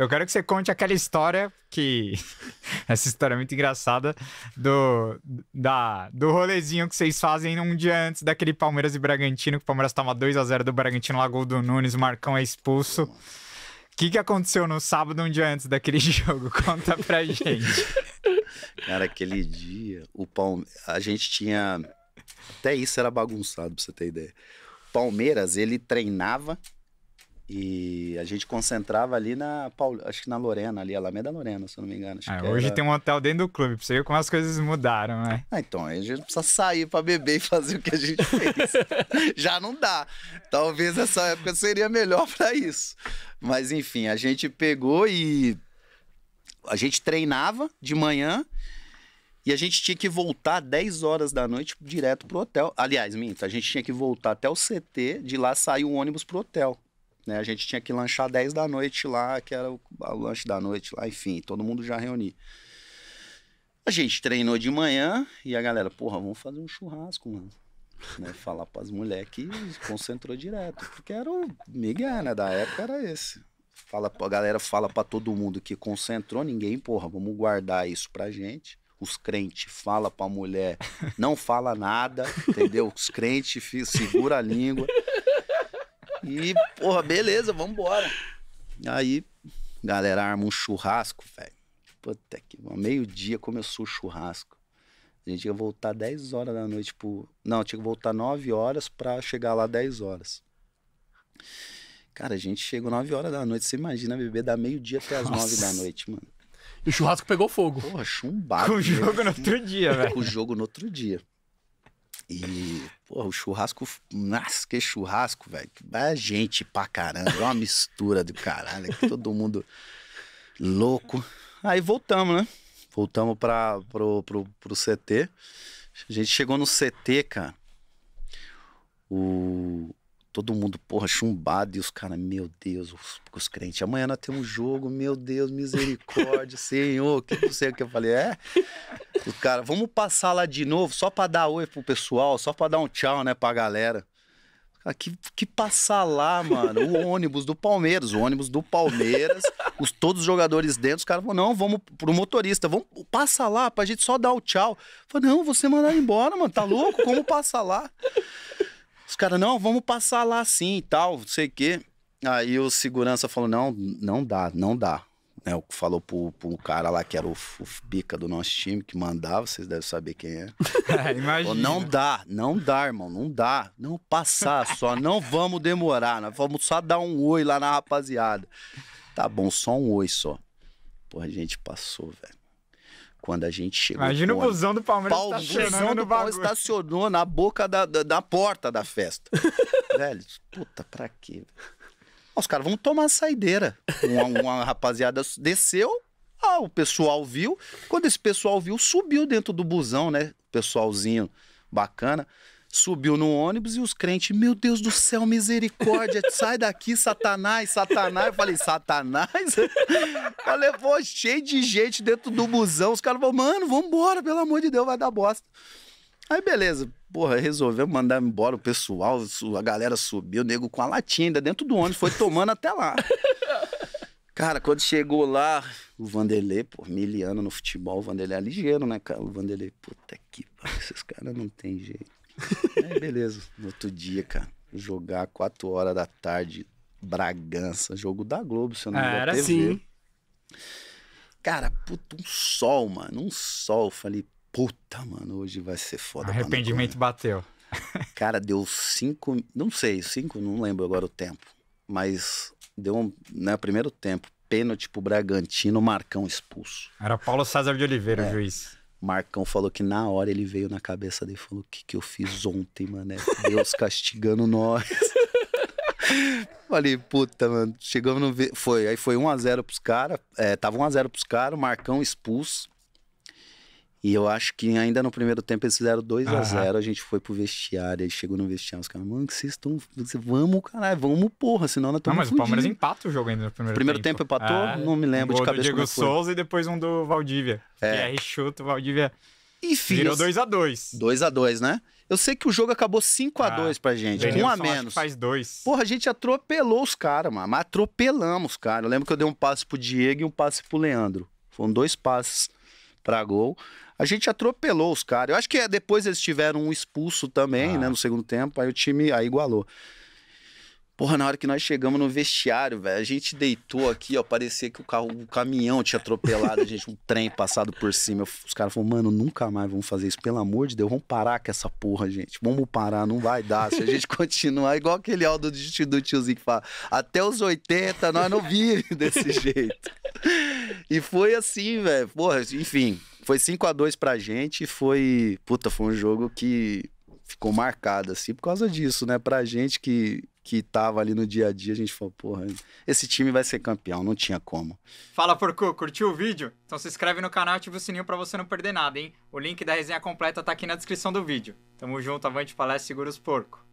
Eu quero que você conte aquela história que. Essa história é muito engraçada do, da, do rolezinho que vocês fazem um dia antes daquele Palmeiras e Bragantino, que o Palmeiras tava 2 a 0 do Bragantino lá, gol do Nunes, Marcão é expulso. O que, que aconteceu no sábado, um dia antes daquele jogo? Conta pra gente. Cara, aquele dia, o Palme... a gente tinha. Até isso era bagunçado, pra você ter ideia. Palmeiras, ele treinava e a gente concentrava ali na Paul... acho que na Lorena, ali, Alameda Lorena, se eu não me engano. Ah, hoje era... tem um hotel dentro do clube, pra você ver como as coisas mudaram, né? Ah, então, a gente precisa sair para beber e fazer o que a gente fez. Já não dá. Talvez essa época seria melhor para isso. Mas enfim, a gente pegou e a gente treinava de manhã e a gente tinha que voltar 10 horas da noite direto pro hotel. Aliás, minta, a gente tinha que voltar até o CT, de lá sair o um ônibus pro hotel. Né? A gente tinha que lanchar 10 da noite lá, que era o, o lanche da noite lá, enfim, todo mundo já reuniu. A gente treinou de manhã e a galera, porra, vamos fazer um churrasco, mano. Né? Falar pras mulheres que concentrou direto. Porque era o Miguel, né? Da época era esse. Fala, a galera fala para todo mundo que concentrou, ninguém, porra, vamos guardar isso pra gente. Os crentes fala pra mulher, não fala nada, entendeu? Os crentes segura a língua. E, porra, beleza, vambora. Aí, galera, arma um churrasco, velho. Puta que meio-dia começou o churrasco. A gente ia voltar 10 horas da noite pro. Não, tinha que voltar 9 horas pra chegar lá 10 horas. Cara, a gente chegou 9 horas da noite. Você imagina beber da meio-dia até as 9 da noite, mano. E o churrasco pegou fogo. Porra, chumbado. Com o né? jogo no outro dia, velho. Com o jogo no outro dia. E, porra, o churrasco. Nossa, que churrasco, velho. Vai gente pra caramba. É uma mistura do caralho. Todo mundo louco. Aí voltamos, né? Voltamos pra, pro, pro, pro CT. A gente chegou no CT, cara. O, Todo mundo, porra, chumbado. E os caras, meu Deus, os, os, crentes, amanhã nós temos um jogo, meu Deus, misericórdia, Senhor, que não sei o que eu falei. É? Os caras, vamos passar lá de novo, só pra dar oi pro pessoal, só pra dar um tchau, né, pra galera. Cara, que, que passar lá, mano? O ônibus do Palmeiras, o ônibus do Palmeiras, os todos os jogadores dentro, os caras falaram, não, vamos pro motorista, vamos passar lá pra gente só dar o tchau. falei, não, você mandar embora, mano, tá louco? Como passar lá? Os caras, não, vamos passar lá sim e tal, não sei o quê. Aí o segurança falou: não, não dá, não dá. É, o falou pro, pro cara lá que era o, o pica do nosso time, que mandava, vocês devem saber quem é. é imagina. Falou, não dá, não dá, irmão, não dá. Não passar só, não vamos demorar. Nós vamos só dar um oi lá na rapaziada. Tá bom, só um oi só. Porra, a gente passou, velho. Quando a gente chegou. Imagina o busão do Palmeiras Pau, estacionando. Busão do Palmeiras estacionou na boca da, da, da porta da festa. Velho, puta, pra quê? Os caras vão tomar saideira. Uma, uma rapaziada desceu, ah, o pessoal viu. Quando esse pessoal viu, subiu dentro do busão, né? Pessoalzinho bacana. Subiu no ônibus e os crentes, meu Deus do céu, misericórdia, sai daqui, Satanás, Satanás. Eu falei, Satanás? Ela levou cheio de gente dentro do busão. Os caras falaram, mano, vambora, pelo amor de Deus, vai dar bosta. Aí beleza, porra, resolveu mandar embora o pessoal, a galera subiu, o nego com a latinha ainda dentro do ônibus, foi tomando até lá. Cara, quando chegou lá, o Vanderlei, pô, miliano no futebol, o Vanderlei é ligeiro, né, cara? O Vanderlei, puta que pariu, esses caras não tem jeito. Aí é, beleza. No outro dia, cara, jogar 4 horas da tarde, Bragança, jogo da Globo, se eu não me engano. Era sim. Cara, puta, um sol, mano, um sol. falei, puta, mano, hoje vai ser foda. Arrependimento bateu. Cara, deu cinco, não sei, cinco, não lembro agora o tempo. Mas deu um, né, primeiro tempo, pênalti pro Bragantino, Marcão expulso. Era Paulo César de Oliveira é. o juiz. Marcão falou que na hora ele veio na cabeça dele e falou: O que, que eu fiz ontem, mano? É Deus castigando nós. Falei, puta, mano. Chegamos no. Foi. Aí foi 1x0 pros caras. É, tava 1x0 pros caras, Marcão expulso. E eu acho que ainda no primeiro tempo eles fizeram 2 a 0 a gente foi pro vestiário, aí chegou no vestiário, os caras, mano, que vocês estão. Vamos, caralho, vamos, porra, senão nós estamos. Não, mas fudido. o Palmeiras empata o jogo ainda no primeiro, primeiro tempo. Primeiro tempo empatou, ah, não me lembro um de cabeça. Do Diego Souza e depois um do Valdívia. É. PR chuta, o Valdívia. Enfim. Virou 2x2. 2x2, né? Eu sei que o jogo acabou 5x2 ah, pra gente. Um a menos. Faz dois. Porra, a gente atropelou os caras, mano. Mas Atropelamos, cara. Eu lembro que eu dei um passe pro Diego e um passe pro Leandro. Foram dois passes para gol. A gente atropelou os caras. Eu acho que é depois eles tiveram um expulso também, né, ah. né, no segundo tempo, aí o time aí igualou. Porra, na hora que nós chegamos no vestiário, velho, a gente deitou aqui, ó, parecia que o carro, o caminhão tinha atropelado a gente, um trem passado por cima. os caras falaram, mano, nunca mais vamos fazer isso, pelo amor de Deus, vamos parar com essa porra, gente. Vamos parar, não vai dar. Se a gente continuar, igual aquele áudio do, do tiozinho que fala, até os 80 nós não vivemos desse jeito. E foi assim, velho. Porra, enfim, foi 5 a 2 pra gente e foi. Puta, foi um jogo que ficou marcado, assim, por causa disso, né? Pra gente que, que tava ali no dia a dia, a gente falou, porra, esse time vai ser campeão, não tinha como. Fala, Porco, curtiu o vídeo? Então se inscreve no canal e ativa o sininho pra você não perder nada, hein? O link da resenha completa tá aqui na descrição do vídeo. Tamo junto, avante palestra, segura os porco.